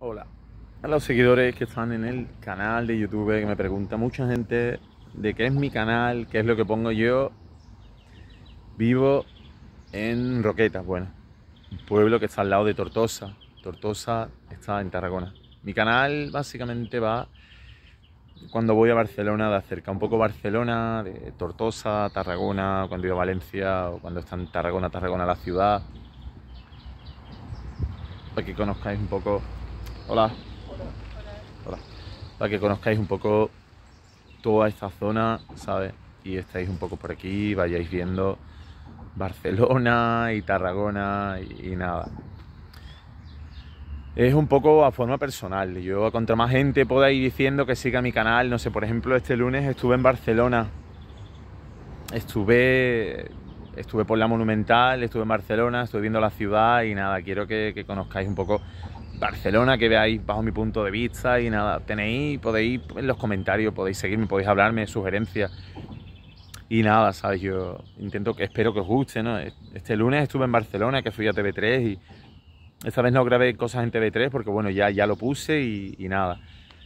Hola. A los seguidores que están en el canal de YouTube, que me pregunta mucha gente de qué es mi canal, qué es lo que pongo yo. Vivo en Roquetas, bueno, un pueblo que está al lado de Tortosa. Tortosa está en Tarragona. Mi canal básicamente va cuando voy a Barcelona de acerca, un poco Barcelona, de Tortosa, Tarragona, cuando voy a Valencia o cuando está en Tarragona, Tarragona la ciudad. Para que conozcáis un poco Hola. Hola. Para que conozcáis un poco toda esta zona, ¿sabes? Y estáis un poco por aquí, vayáis viendo Barcelona y Tarragona y, nada. Es un poco a forma personal. Yo, contra más gente, pueda ir diciendo que siga mi canal. No sé, por ejemplo, este lunes estuve en Barcelona. Estuve estuve por la Monumental, estuve en Barcelona, estuve viendo la ciudad y nada, quiero que, conozcáis un poco Barcelona que veáis bajo mi punto de vista y nada, tenéis, podéis en los comentarios, podéis seguirme, podéis hablarme, sugerencias. Y nada, ¿sabes? Yo intento, que espero que os guste, ¿no? Este lunes estuve en Barcelona, que fui a TV3 y esta vez no grabé cosas en TV3 porque, bueno, ya, ya lo puse y, nada.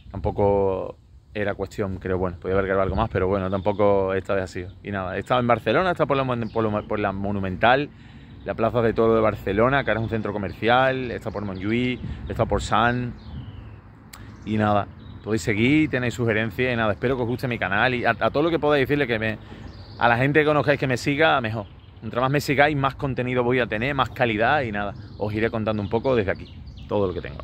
Tampoco era cuestión, creo, bueno, podía haber grabado algo más, pero bueno, tampoco esta vez ha sido. Y nada, estaba en Barcelona, estaba por la Monumental, la Plaza de Toro de Barcelona, que ahora es un centro comercial, está por Montjuic, está por San. Y nada, podéis seguir, tenéis sugerencias y nada, espero que os guste mi canal y a, todo lo que podáis decirle que me... A la gente que conozcáis que me siga, mejor. Mientras más me sigáis, más contenido voy a tener, más calidad y nada. Os iré contando un poco desde aquí, todo lo que tengo.